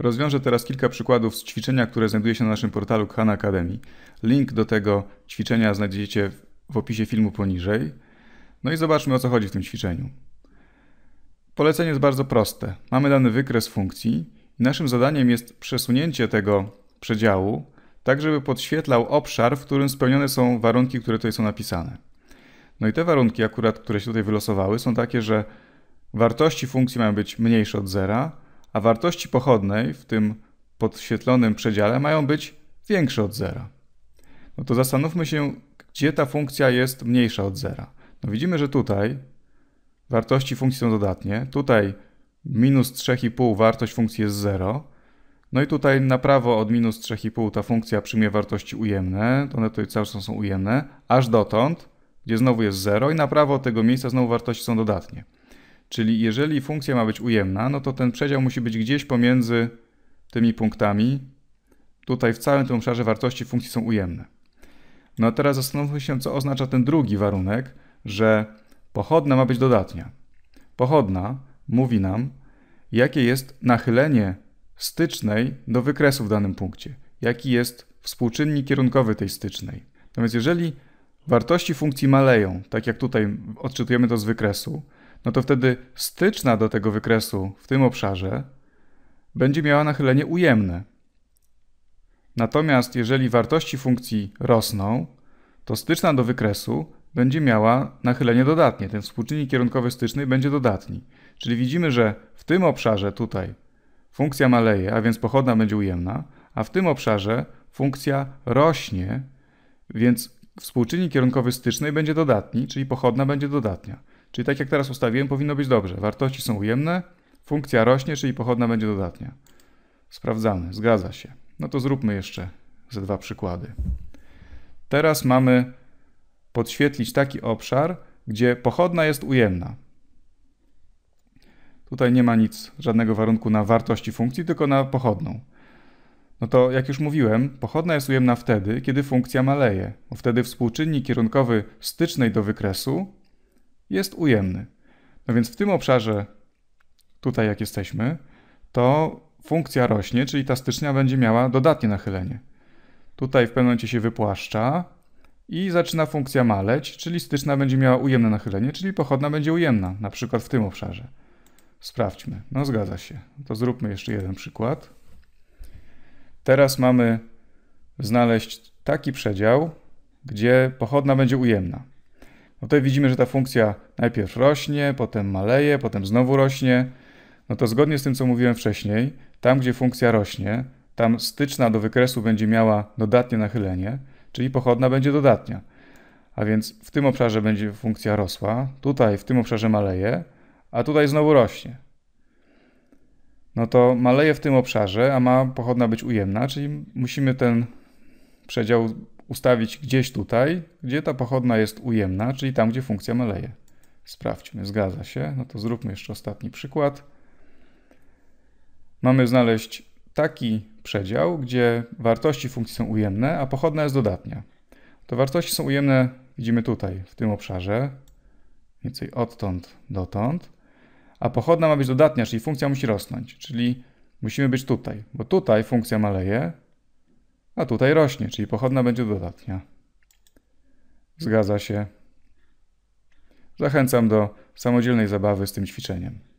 Rozwiążę teraz kilka przykładów z ćwiczenia, które znajduje się na naszym portalu Khan Academy. Link do tego ćwiczenia znajdziecie w opisie filmu poniżej. No i zobaczmy o co chodzi w tym ćwiczeniu. Polecenie jest bardzo proste. Mamy dany wykres funkcji i naszym zadaniem jest przesunięcie tego przedziału, tak żeby podświetlał obszar, w którym spełnione są warunki, które tutaj są napisane. No i te warunki akurat, które się tutaj wylosowały, są takie, że wartości funkcji mają być mniejsze od zera, a wartości pochodnej w tym podświetlonym przedziale mają być większe od zera. No to zastanówmy się, gdzie ta funkcja jest mniejsza od zera. No widzimy, że tutaj wartości funkcji są dodatnie, tutaj minus 3,5 wartość funkcji jest 0, no i tutaj na prawo od minus 3,5 ta funkcja przyjmie wartości ujemne, one tutaj cały czas są ujemne, aż dotąd, gdzie znowu jest 0 i na prawo od tego miejsca znowu wartości są dodatnie. Czyli jeżeli funkcja ma być ujemna, no to ten przedział musi być gdzieś pomiędzy tymi punktami. Tutaj w całym tym obszarze wartości funkcji są ujemne. No a teraz zastanówmy się, co oznacza ten drugi warunek, że pochodna ma być dodatnia. Pochodna mówi nam, jakie jest nachylenie stycznej do wykresu w danym punkcie, jaki jest współczynnik kierunkowy tej stycznej. Natomiast jeżeli wartości funkcji maleją, tak jak tutaj odczytujemy to z wykresu, no to wtedy styczna do tego wykresu w tym obszarze będzie miała nachylenie ujemne. Natomiast jeżeli wartości funkcji rosną, to styczna do wykresu będzie miała nachylenie dodatnie. Ten współczynnik kierunkowy styczny będzie dodatni. Czyli widzimy, że w tym obszarze tutaj funkcja maleje, a więc pochodna będzie ujemna, a w tym obszarze funkcja rośnie, więc współczynnik kierunkowy stycznej będzie dodatni, czyli pochodna będzie dodatnia. Czyli tak jak teraz ustawiłem, powinno być dobrze. Wartości są ujemne, funkcja rośnie, czyli pochodna będzie dodatnia. Sprawdzamy, zgadza się. No to zróbmy jeszcze ze dwa przykłady. Teraz mamy podświetlić taki obszar, gdzie pochodna jest ujemna. Tutaj nie ma nic, żadnego warunku na wartości funkcji, tylko na pochodną. No to jak już mówiłem, pochodna jest ujemna wtedy, kiedy funkcja maleje, bo wtedy współczynnik kierunkowy stycznej do wykresu jest ujemny. No więc w tym obszarze, tutaj jak jesteśmy, to funkcja rośnie, czyli ta stycznia będzie miała dodatnie nachylenie. Tutaj w pewnym momencie się wypłaszcza i zaczyna funkcja maleć, czyli styczna będzie miała ujemne nachylenie, czyli pochodna będzie ujemna, na przykład w tym obszarze. Sprawdźmy. No zgadza się. To zróbmy jeszcze jeden przykład. Teraz mamy znaleźć taki przedział, gdzie pochodna będzie ujemna. No tutaj widzimy, że ta funkcja najpierw rośnie, potem maleje, potem znowu rośnie. No to zgodnie z tym, co mówiłem wcześniej, tam gdzie funkcja rośnie, tam styczna do wykresu będzie miała dodatnie nachylenie, czyli pochodna będzie dodatnia. A więc w tym obszarze będzie funkcja rosła, tutaj w tym obszarze maleje, a tutaj znowu rośnie. No to maleje w tym obszarze, a ma pochodna być ujemna, czyli musimy ten przedział ustawić gdzieś tutaj, gdzie ta pochodna jest ujemna, czyli tam, gdzie funkcja maleje. Sprawdźmy, zgadza się. No to zróbmy jeszcze ostatni przykład. Mamy znaleźć taki przedział, gdzie wartości funkcji są ujemne, a pochodna jest dodatnia. To wartości są ujemne, widzimy tutaj, w tym obszarze, więcej odtąd dotąd, a pochodna ma być dodatnia, czyli funkcja musi rosnąć, czyli musimy być tutaj, bo tutaj funkcja maleje, a tutaj rośnie, czyli pochodna będzie dodatnia. Zgadza się. Zachęcam do samodzielnej zabawy z tym ćwiczeniem.